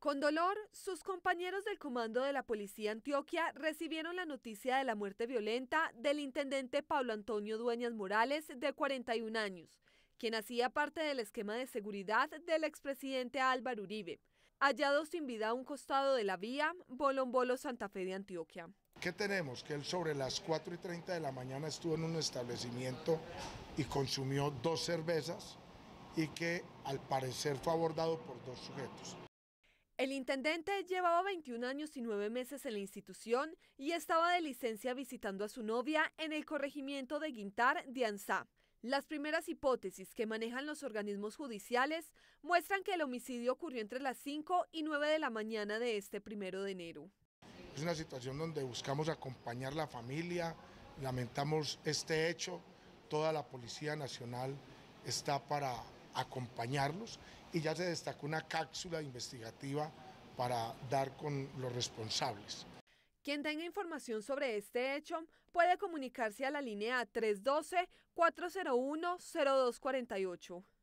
Con dolor, sus compañeros del Comando de la Policía Antioquia recibieron la noticia de la muerte violenta del intendente Pablo Antonio Dueñas Morales, de 41 años, quien hacía parte del esquema de seguridad del expresidente Álvaro Uribe, hallado sin vida a un costado de la vía Bolombolo Santa Fe de Antioquia. ¿Qué tenemos? Que él sobre las 4 y 30 de la mañana estuvo en un establecimiento y consumió dos cervezas y que al parecer fue abordado por dos sujetos el intendente llevaba 21 años y 9 meses en la institución y estaba de licencia visitando a su novia en el corregimiento de Guintar de Las primeras hipótesis que manejan los organismos judiciales muestran que el homicidio ocurrió entre las 5 y 9 de la mañana de este primero de enero. Es una situación donde buscamos acompañar la familia, lamentamos este hecho, toda la Policía Nacional está para acompañarlos y ya se destacó una cápsula investigativa para dar con los responsables. Quien tenga información sobre este hecho puede comunicarse a la línea 312-401-0248.